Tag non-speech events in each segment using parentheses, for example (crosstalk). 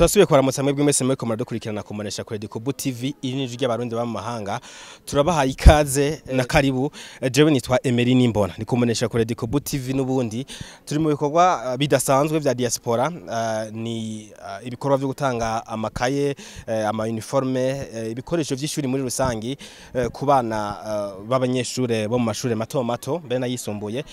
turasubiye kubaramutsa mwebwe mwese muri komara dukurikirana kumanisha kuri Edikubu TV iri ni ry'abarundi ba mahanga turabahaye ikaze na karibu jewe nitwa Emery Nimbona ni kumanisha kuri Edikubu TV n'ubundi turi mu bikorwa bidasanzwe bya diaspora eh, ni eh, ibikorwa byo gutanga amakaye eh, ama uniforme ibikoresho by'ishuri muri rusange ku bana b'abanyeshure bo mu mashuri mato mato mbere nayisumbuye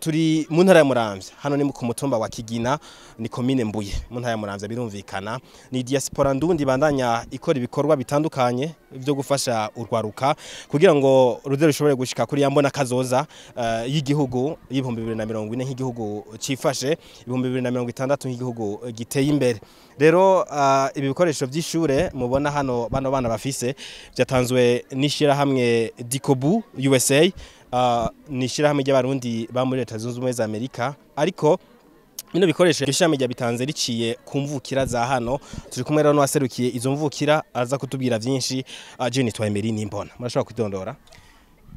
turi mu ntara ya Muramvya hano ni ku mutumba wa Kigina ni komine Mbuye mu ntara ya Muramvya birumvikana ni diaspora ndundi bandanya ikora ibikorwa bitandukanye byo gufasha urwaruka kugira ngo ruze rushobore gushika kuri mbona kazoza uh, y'igihugu y'ibihumbi ine nk'igihugu cifashe ibihumbi itandatu nk'igihugu giteye imbere rero uh, ibi bikoresho by'ishure mubona hano bano bana bafise byatanzwe n’ishyirahamwe hamwe Dikobu USA uh, eh, ni ishira ry'abarundi ba muri leta zunze ubumwe za Amerika ariko bino bikoresho ishami rya bitanze riciye ku mvukira za hano turi kumwe rero n'uwaserukiye izo mvukira aza kutubwira byinshi ah, Jean Twayemeri n'imbona murashobora kwidondora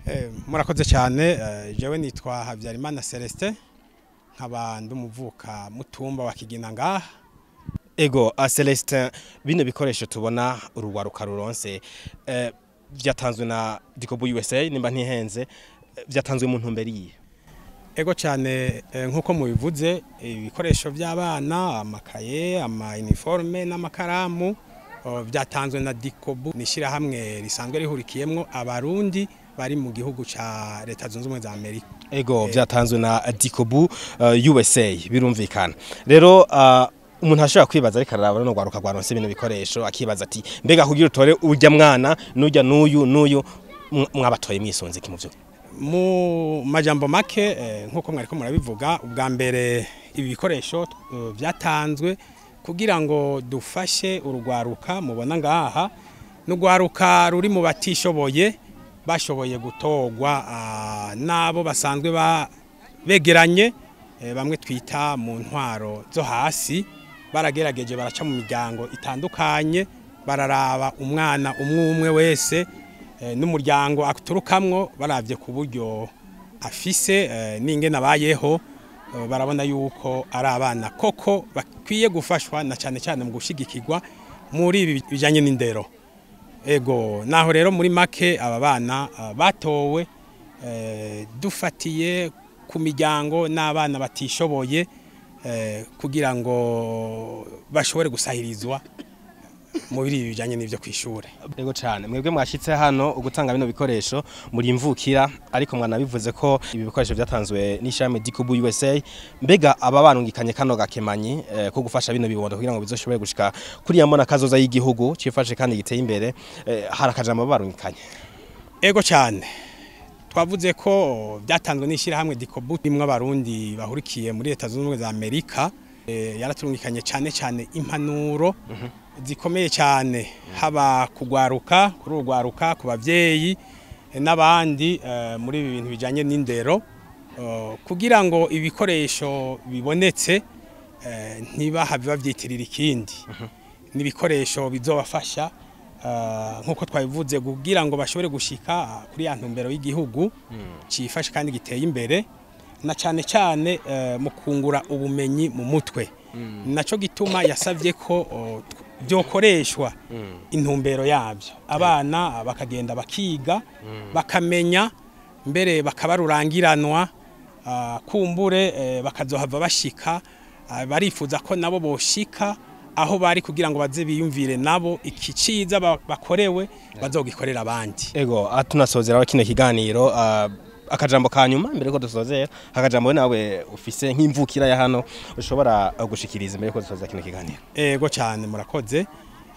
eh, murakoze cyane eh, jewe nitwa Habyarimana Celestin nkaba ndumuvuka mutumba wa kigina ngaha ego ah, Celestin bino bikoresho tubona uruwaruka ruronse byatanzwe eh, na Dikobu USA nimba ntihenze byatanzwe mu ntumbero iyi ego cyane eh, nk'uko mubivuze ibikoresho by'abana amakaye ama uniforme n'amakaramu byatanzwe na dikobu ni ishyirahamwe risanzwe rihurikiyemo abarundi bari mu gihugu cya leta zunze ubumwe za amerika ego eh, byatanzwe na dikobu eh, usa birumvikana rero umuntu ashobora kwibaza ariko araraba no rwaruka rwaronse ibintu bikoresho akibaza ati mbega kugira utore ujya mwana n'ujya n'uyu n'uyu mwabatoye mwisunze kimuvyo mu majambo make eh, nk'uko mwari ko murabivuga ubwa mbere ibi bikoresho eh, byatanzwe kugira ngo dufashe urugwaruka mubona ngaha n'urwaruka ruri mu batishoboye bashoboye gutogwa ah, n'abo basanzwe begeranye eh, bamwe twita mu ntwaro zo hasi baragerageje baraca mu miryango itandukanye bararaba umwana umwe umwe wese Eh, n'umuryango aturukamwo barabye ku buryo afise eh, n'ingena abayeho eh, barabona yuko ari abana koko bakwiye gufashwa na cyane cyane mu gushyigikirwa muri ibi bijyanye n'indero ego naho rero muri make aba bana batowe dufatiye ku miryango n'abana batishoboye kugira ngo bashobore gusahirizwa muri bijyanye n'ibyo ku ishuri yego cyane mwebwe mwashyitse hano gutanga bino bikoresho muri mvukira ariko mwanabivuze ko ibi bikoresho byatanzwe n'ishami dikubu USA mbega aba barungikanye kano gakemanyi eh, ko gufasha bino bibondo kugira ngo bizoshobore gushika kuriya yamona kazoza y'igihugu cifashe kandi giteye imbere eh, harakajambo barungikanye ego cyane twavuze ko byatanzwe n'ishyirahamwe dikobu rimwe abarundi bahurikiye muri leta zunze ubumwe za amerika eh, yaraturungikanye cyane cyane impanuro mhm. zikomeye cyane haba kugwaruka kuri urugwaruka ku babyeyi eh, n'abandi eh, muri ibi bintu bijyanye n'indero eh, kugira ngo ibikoresho bibonetse ntibaha biba byitirira ikindi uhuh. n'ibikoresho bizobafasha nk'uko twabivuze kugira ngo bashobore gushika kuri ya ntumbero y'igihugu hmm. cyifashe kandi giteye imbere na cyane cyane mu kungura ubumenyi mu mutwe hmm. nacyo gituma yasabye ko oh, byokoreshwa mm. intumbero yabyo abana bakagenda bakiga mm. bakamenya mbere bakabarurangiranwa ah, kumbure eh, bakazohava bashika ah, barifuza ko nabo boshika aho bari kugira ngo baze biyumvire nabo iki cyiza bakorewe bazogikorera abandi ego atunasozeraho ah, kino kiganiro akajambo ka nyuma mbere ko dusozera akajambo nawe ufise nk'imvukira ya hano ushobora uh, gushikiriza mbere ko dusoza kino kiganiro yego cyane murakoze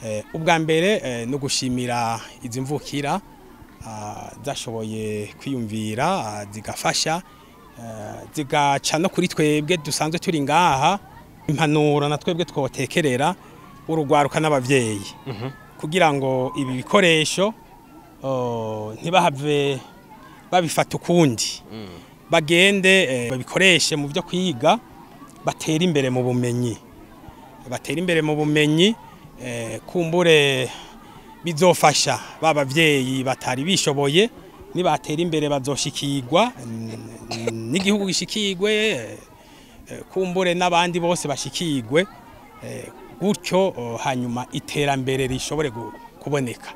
eh, ubwa mbere eh, no gushimira izi mvukira ah, zashoboye kwiyumvira ah, zigafasha eh, zigaca no kuri twebwe dusanzwe turi ngaha impanuro na twebwe twotekerera urugwaruka n'ababyeyi mhm. kugira ngo ibi bikoresho oh, ntibahave babifata ukundi bagende eh, babikoreshe mu byo kwiga batera imbere mu bumenyi batera imbere mu bumenyi eh, kumbure bizofasha ba babyeyi batari bishoboye nibatera imbere bazoshikigwa n'igihugu gishikirwe eh, kumbure n'abandi bose bashikirwe gutyo oh, hanyuma iterambere rishobore kuboneka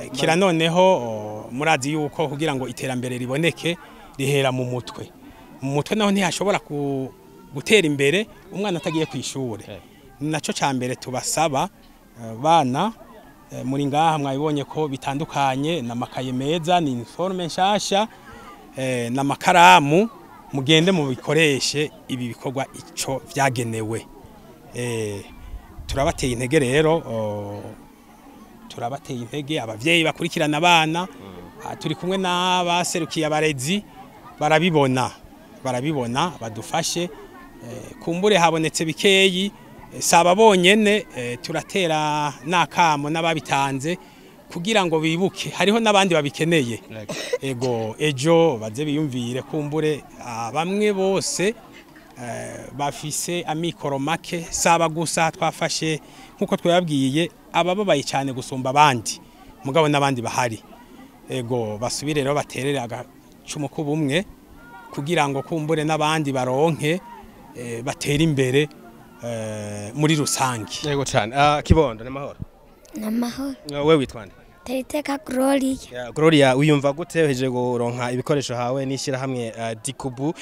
Eh, kira noneho murazi yuko kugira ngo iterambere riboneke rihera mu mutwe mu mutwe naho ntihashobora gutera imbere umwana atagiye ku ishuri eh. nacyo cya mbere tubasaba eh, bana muri ngaha mwabibonye ko bitandukanye ni amakaye meza ni iniforume nshyashya ni amakaramu mugende bikoreshe ibi bikorwa icyo byagenewe turabateye intege rero turabateye intege ababyeyi bakurikirana abana ah, turi kumwe n'abaserukiye abarezi barabibona barabibona badufashe eh, kumbure habonetse bikeyi eh, si ababonyene eh, turatera n'akamo n'ababitanze kugira ngo bibuke hariho n'abandi babikeneye ego ejo baze biyumvire kumbure ah, bamwe bose bafise amikoro make saba gusa twafashe nk'uko twababwiye abababaye cyane gusumba abandi mugabo n'abandi bahari ego basubire rero baterere agacumu k'ubumwe kugira ngo kumbure n'abandi baronke eh, batere imbere eh, muri rusange yego cyane ah, kibondo ni amahoro ni amahoro wowe witwa nde Tariteka Gloria. Gloria uyumva gute heje guronka ibikoresho hawe n'ishira eh, Dikubu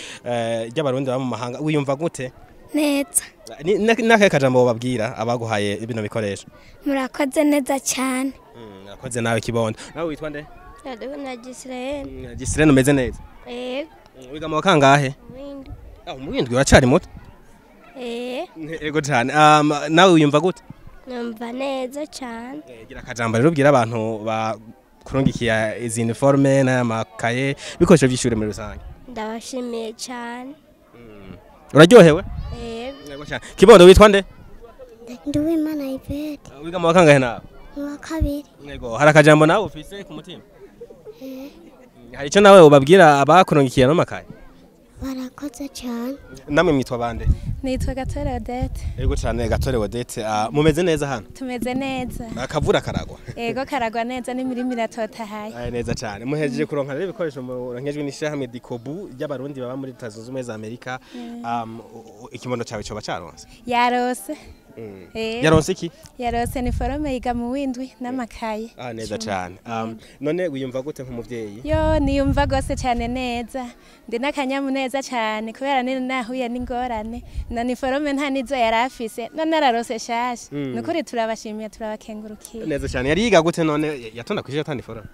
ry'abarundi baba mu mahanga uyumva gute? neza n'akahe kajambo bababwira abaguhaye bino bikoresho murakoze neza cyane hmm, murakoze nawe kibondo nawe witwa nde na gisirene hmm, gisirene umeze neza hmm, wiga mu kangahe mu windwi ah, muto eh. yego cyane um, nawe wiyumva gute numva neza cyane eh, gira akajambo rero ubwira abantu bakurungikiye izi niforume n'aya makaye ibikoresho by'ishuri muri rusange ndabashimiye cyane Uraryohewe? Eh. Yego Kibondo witwa nde? Nduwimana Ivete. Wiga ah, mu wakangahe nawe? Mu wa Yego, hari akajambo nawe ufise ku mutima? Eh. Mm, hari icyo nawe ubabwira abakurungikiye no makaye? Barakoze cyane. Namwe mwitwa bande? nitwa gatore odete yego cyane gatore odete ah, mumeze neza hano tumeze neza akavura karagwa yego karagwa neza n'imirimo iratotahaye neza cyane muhejeje kuronka rero ibikoresho muronkejwe n'ishyirahamwe dikobu ry'abarundi baba muri leta zunze ubumwe za amerika ikimondo cyawe cyoba cyaronse yarose Eh. Eh. yarose iki yarose ni forome yiga mu windwi eh. n'amakaye ah, neza cyane um, none wiyumva gute nk'umubyeyi yo niyumva rwose cyane neza ndi n'akanyamuneza cyane kubera ni nahuye n'ingorane na ni forome nta n'izo yari afise none ararose nshyashya mm. ni ukuri turabashimiye turabakengurukiye neza cyane yari yiga gute none yatonda ku atandi forome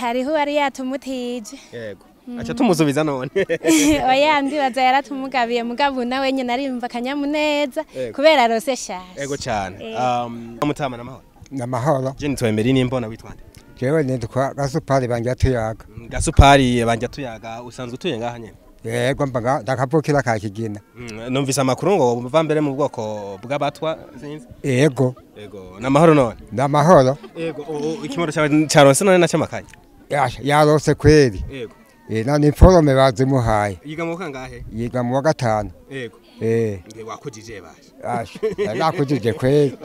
hariho uwari yatumutije yego Mm. aca tumusubiza none (laughs) oya ndibaza yaratumugabiye mugabu nawe nyine arimva akanyamuneza kubera rose shaje ego cyane eh. um, mutama n'amahoro n'amahoro je nitwemeri n'imbona witwande jewe nitwa gasupari banja tuyaga mm, gasupari banja tuyaga usanzwe utuye ngaha nyene yego mbaga ndakavukira ka kigina mm, numvise amakuru ngo uva mbere mu bwoko bw'abatwa sinzi yego yego n'amahoro none n'amahoro yego ikimoro cyawe none na oh, oh, yarose kweli yego none imforo mebazi muhaye yiga mu kangahe yiga mu wa gatanu yego eh wakujije basha asha nakujije kweli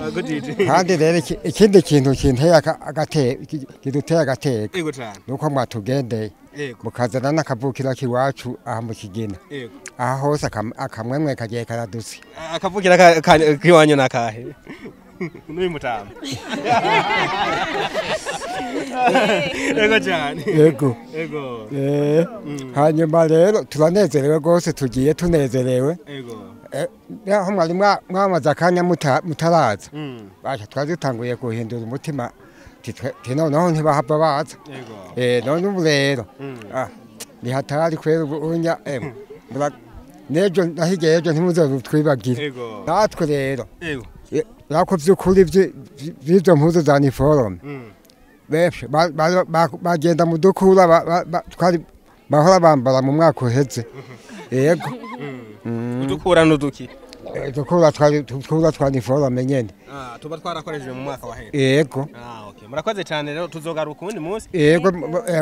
kandi rero ikindi kintu kinteye agate kiduteye agateka yego cyane nuko mwatugendeye mukazana n'akavukira kiwacu aha mu kigina aha hose akamwemwe kagiye karadutse akavukira kiwanyu nakahe (laughs) n'uyu mutama (laughs) yego cyane yego hanyuma rero turanezerewe rwose tugiye tunezerewe aho mwari mwamaze akanya mutaraza mm. twaradutanguye guhindura umutima noneho ntibahava baza none mm. ah, ubu rero ntihatari kubera ubunya mm. n'ejo nahigiye ejo ntimuzere twibagire natwe rero ariko by'ukuri by'izo mpuzu za niforome benshi bagenda mu dukura bahora bambara mu mwaka uhetse yego udukura n'uduki dukura twari twa niforome nyine tuba twarakoresheje mu mwaka wahera yego murakoze cyane rero tuzogaruka uwundi munsi yego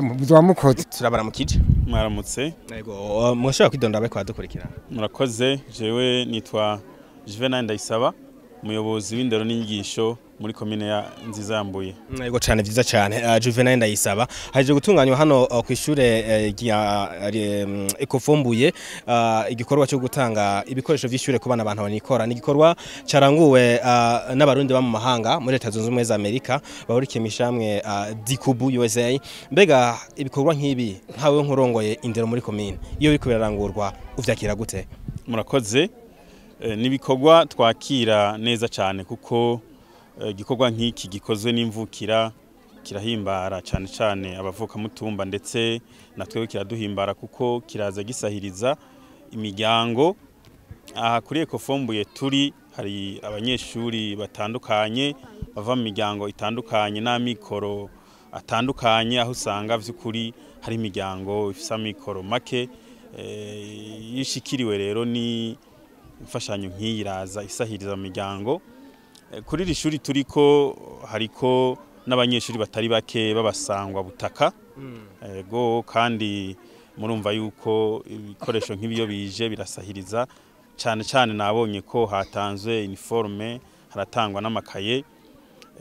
muzuba turabara mu kije mwaramutse yego kwidonda abe kwadukurikira murakoze jewe nitwa juvenal ndayisaba umuyobozi w'indero n'inyigisho muri komine ya nzizambuye yego cyane byiza cyane uh, Juvenal ndayisaba haje gutunganywa hano uh, ku ishure uh, rya um, ekofumbuye igikorwa cyo gutanga ibikoresho by'ishure ku bana abantu banikora ni igikorwa caranguwe n'abarundi ba mu mahanga muri leta zunze ubumwe za Amerika bahurikiye mishamwe dikubu USA mbega ibikorwa nk'ibi nkawe nkurongoye indero muri komine iyo biriko birarangurwa uvyakira gute murakoze Eh, ni ibikorwa twakira neza cyane kuko eh, igikorwa nk'iki gikozwe n'imvukira kirahimbara cyane cyane abavukamutumba ndetse na twebwe kiraduhimbara kuko kiraza gisahiriza imiryango aha kuri ekofombuye turi hari abanyeshuri batandukanye bava mu miryango itandukanye n'amikoro atandukanye aho usanga by'ukuri hari imiryango ifite amikoro make eh, yishikiriwe rero ni imfashanyo nk'iyi iraza isahiriza imiryango eh, kuri iri shuri turi ko hariko n'abanyeshuri batari bake b'abasangwa butaka hmm. ego kandi murumva yuko ibikoresho nk'ibyo bije birasahiriza cyane cyane nabonye ko hatanzwe iniforume haratangwa n'amakaye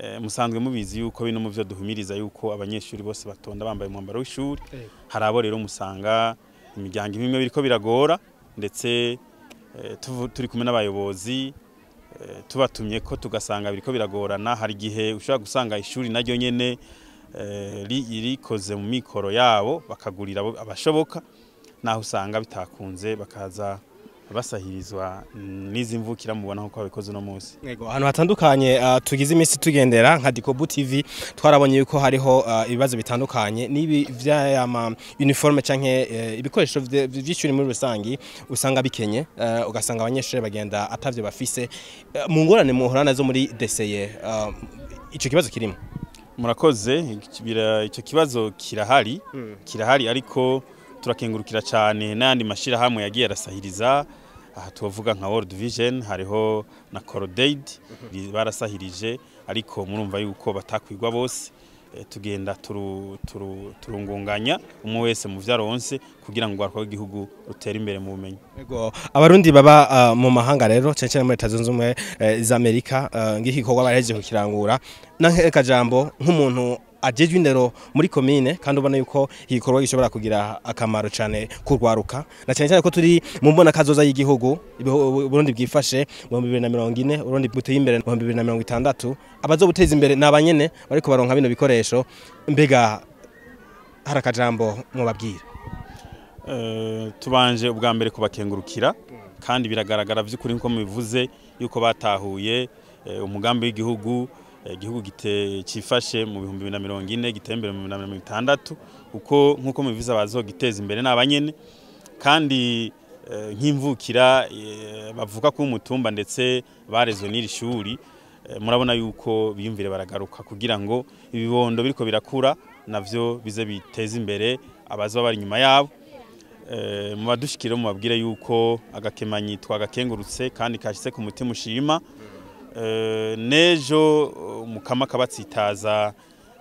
eh, musanzwe mubizi yuko bino mu byo duhumiriza yuko abanyeshuri bose batonda bambaye umwambaro w'ishuri hari abo rero musanga imiryango imwe biriko biragora ndetse Eh, turi kumwe n'abayobozi eh, tubatumye ko tugasanga biriko biragorana hari igihe ushobora gusanga ishuri naryo nyene eh, rikoze mu mikoro yabo bakagurira abashoboka naho usanga bitakunze bakaza basahirizwa n'izi mvukira mubona nk'uko babikoze uno munsi ahantu hatandukanye uh, tugize iminsi tugendera nka dikobu tv twarabonye yuko hariho uh, ibibazo bitandukanye n'ibi by'ama um, uniforme cyangwa uh, ibikoresho by'ishuri muri rusange usanga bikenye ugasanga abanyeshuri bagenda atabyo bafise mu ngorane muhura nazo muri deseye icyo kibazo kirimo murakoze icyo kibazo kirahari hmm. kirahari ariko turakengurukira cyane n'ayandi mashyirahamwe yagiye arasahiriza aha tuvuga nka world vision hariho na corodaid mhm. barasahirije ariko murumva yuko batakwigwa bose eh, tugenda turungunganya umwe wese mu vyaronse kugira ngo rwakwa igihugu rutere imbere mu bumenyi abarundi baba ah, mu mahanga rero cyane muri Leta zunze ubumwe eh, za Amerika ah, ngihikorwa bareje kukirangura jambo nk'umuntu ajejwe indero muri komine kandi ubona yuko igikorwa gishobora kugira akamaro cyane kurwaruka na cyane cyane ko turi mu mbona kazoza y'igihugu Burundi bwifashe mu ine Burundi buteye imbere mu 2060 abazobuteza imbere nabanyene bariko baronka bino bikoresho mbega harakajambo mwababwira uh, eh, tubanje ubwa mbere kubakengurukira kandi biragaragara by'ukuri nko mubivuze yuko batahuye eh, umugambi w'igihugu igihugu cyifashe mu bihumbi bibiri na mirongo ine giteye imbere mu bihumbi bibiri na mirongo itandatu kuko nk'uko mubivuze abazogiteza imbere ni abanyene kandi eh, nk'imvukira eh, bavuka ko umutumba ndetse barezwe n'iri shuri eh, murabona yuko biyumvire baragaruka kugira ngo ibibondo biriko birakura navyo bize biteze imbere abaza bari nyuma yabo mu badushikire mu babwire yuko agakemanyi twagakengurutse kandi kashitse ku mutima ushima Eh, n'ejo eh, mukama akabatsitaza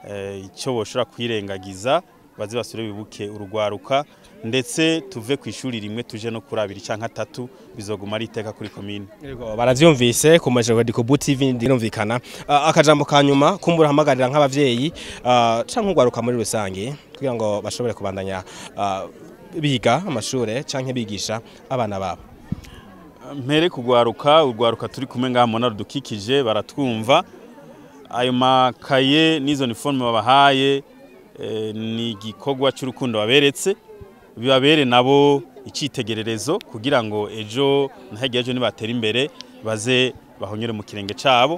eh, icyo bashobora kwirengagiza bazi basure bibuke urugwaruka ndetse tuve ku ishuri rimwe tuje no kuri abiri cyangwa atatu bizoguma ari iteka kuri komine baravyumvise ku majoro ya Dikobu TV ndinumvikana ah, akajambo ka nyuma kumurahamagarira nk'abavyeyi ah, canke urwaruka muri rusange kugira ngo bashobore kubandanya ah, biga amashuri canke bigisha abana babo mpere kugwaruka urwaruka turi kumwe ngaha mubona rudukikije baratwumva ayo makaye n'izo niforume babahaye eh, ni igikorwa cy'urukundo baberetse bibabere nabo icyitegererezo kugira ngo ejo ntihagire ejo nibatera imbere baze bahonyore mu kirenge cyabo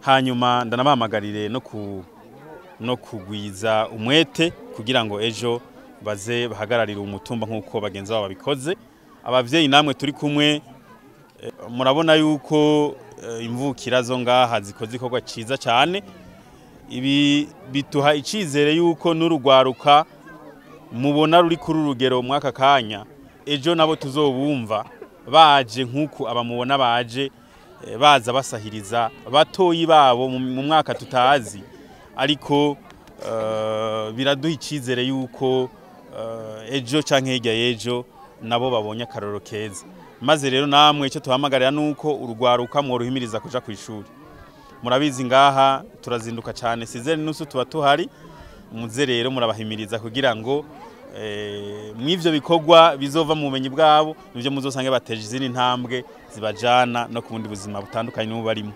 hanyuma ndanabahamagarire no kugwiza umwete kugira ngo ejo baze bahagararire umutumba nk'uko bagenzi babo babikoze ababyeyi namwe turi kumwe murabona yuko eh, imvukira zo ngaha zikoze igikorwa cyiza cyane ibi bituha icyizere yuko n'urugwaruka mubona ruri kuri urugero mw'aka kanya ejo nabo tuzobumva baje nk'uko abamubona baje eh, baza basahiriza batoyi babo mu mwaka tutazi ariko eh, biraduha icyizere yuko ejo cyangwa hirya y'ejo nabo babonye akaroro keza maze rero namwe icyo tuhamagarira ni uko urwaruka mworuhimiriza kujya ku ishuri murabizi ngaha turazinduka cyane sizere n'usu tuba tuhari muze rero murabahimiriza kugira ngo eh, mu ibyo bikorwa bizova mu bumenyi bwabo nibyo muzosange bateje izindi ntambwe zibajyana no ku bundi buzima butandukanye n'ubu barimo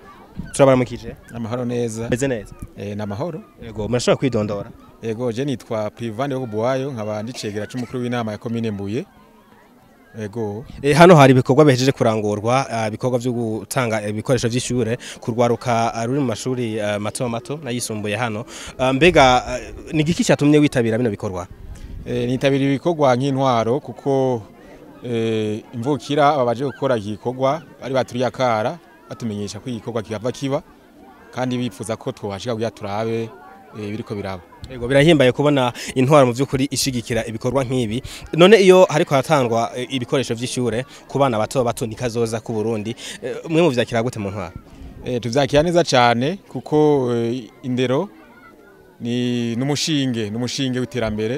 turabaramukije amahoro neza ameze neza eh, ni amahoro yego murashobora kwidondora yego je nitwa Privane yo kubuwayo nkaba ndicegera c'umukuru w'inama ya komine Mbuye Ego. E, hano hari ibikorwa bejeje kurangurwa ah, ibikorwa byo gutanga eh, ibikoresho by'ishure kurwaruka ah, ruri mu mashuri uh, mato mato nayisumbuye hano mbega uh, ni giki cyatumye witabira bino bikorwa e, nitabira ibikorwa nk'intwaro kuko e, imvukira babaje gukora igikorwa bari baturiye akara batumenyesha ko igikorwa kihava kiba kandi bifuza ko twobashika kugira turabe Eh, biriko biraba yego birahimbaye kubona intwaro mu by'ukuri ishigikira ibikorwa nk'ibi none iyo ariko hatangwa eh, ibikoresho by'ishure ku bana bato bato nikazoza ku Burundi eh, mwe mu vyakira gute mu ntwaro tuvyakira neza cyane kuko indero ni n'umushinge n'umushinge w'iterambere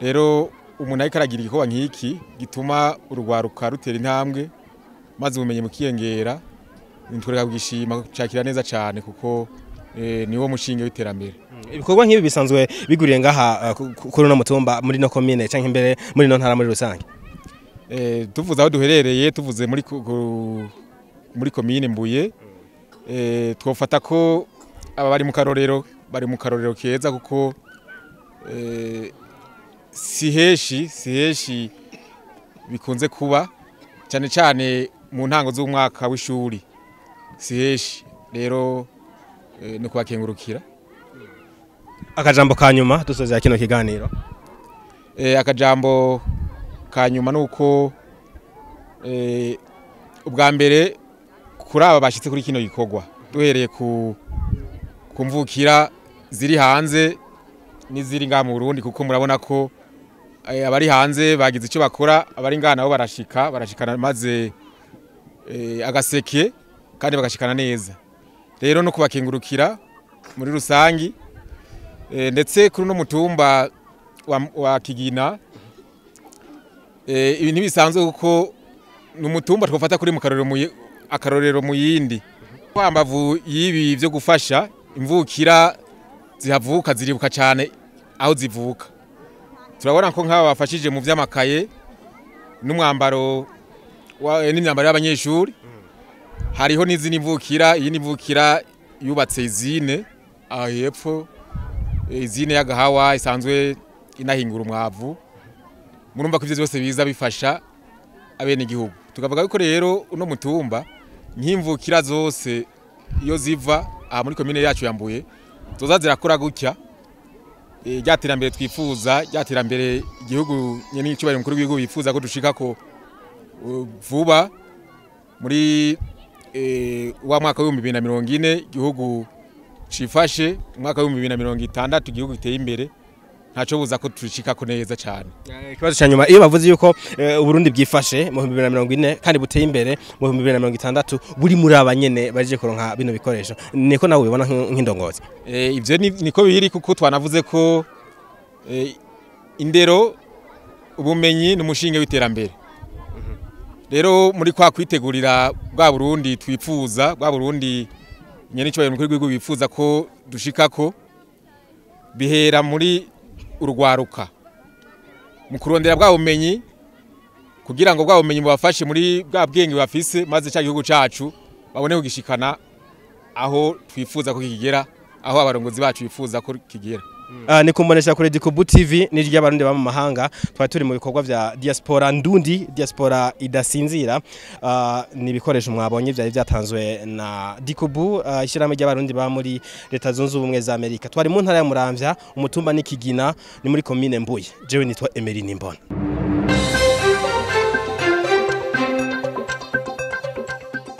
rero umuntu ariko aragira igikorwa nk'iki gituma urwaruka rutera intambwe maze ubumenyi mukiyongera ntitwereka kugishima cyakira neza cyane kuko Eh, niwo mushinga w'iterambere mm, ibikorwa nk'ibi bisanzwe biguriye ngaha eh, kuri uno mutumba muri no komine cyangwa imbere muri no ntara muri rusange eh, tuvuze aho duherereye tuvuze muri komine mbuye twafata ko aba bari mu karorero bari mu karorero keza kuko si heshi si heshi bikunze kuba cyane cyane mu ntango z'umwaka w'ishuri si heshi rero Eh, no kubakengurukira akajambo ka nyuma dusozera kino kiganiro eh, akajambo ka nyuma ni uko eh, ubwa mbere kuri aba bashyitse kuri kino gikorwa duhereye ku mvukira ziri hanze n'iziri ngaha mu burundi kuko murabona ko abari hanze bagize icyo bakora abari ngaha nabo barashika barashikana maze agaseke kandi bagashikana neza rero no kubakengurukira muri rusangi eh, ndetse kuri uno mutumba wa kigina eh, ibi ntibisanzwe kuko ni umutumba twafata kuri mu akarorero mu yindi kwambavu y'ibi byo gufasha imvukira zihavuka ziribuka cyane aho zivuka turabona ko nk'aba bafashije mu by'amakaye n'umwambaro n'imyambaro y'abanyeshuri hariho n'izindi mvukira iyi n'imvukira yubatse izine aha hepfo izine eh, y'agahawa isanzwe inahingura umwavu murumva ko ibyo byose biza bifasha abenegihugu tukavuga ko rero uno mutumba nk'imvukira zose iyo ziva aha muri komine yacu yambuye tuza zirakora gutya eh, rya terambere twifuza rya terambere igihugu nyine icyubahiro mukuru w'igihugu bifuza ko dushika ko eh, vuba muri Eh, wa mwaka w'ibihumbi bibiri na mirongo ine igihugu cifashe umwaka w'ibihumbi bibiri na mirongo itandatu igihugu giteye imbere ntacyo buza ko turicikako neza cyane eh, ikibazo cya nyuma iyo bavuze yuko eh, uburundi bwifashe mu bihumbi bibiri na mirongo ine kandi buteye imbere mu bihumbi bibiri na mirongo itandatu buri muri abanyene baje kuronka bino bikoresho niko nawe ubibona nk'indongozi ibyo niko biri kuko twanavuze ko indero ubumenyi n'umushinge w'iterambere rero muri kwa kwitegurira bwa burundi twifuza bwa burundi nyene cyo mu kwigwigo bifuza ko dushika ko bihera muri urwaruka mu kurondera bwa bumenyi kugira ngo bwa bumenyi bubafashe muri bwa bwenge bafise maze cya gihugu cyacu babone kugishikana aho twifuza ko kigera aho abarongozi bacu bifuza ko kigera Mm. Ah, ni kumbonesha kure dikubu tv n'iry'abarundi baba mu mahanga twari turi mu bikorwa bya diaspora ndundi diaspora idasinzira ah, ni ibikoresho mwabonye byari byatanzwe na dikubu ah, ishyirahamwe ry'abarundi ba muri leta zunze ubumwe za amerika twari mu ntara ya muramvya umutumba Kigina ni muri komine mbuye jewe nitwa emeli nimbona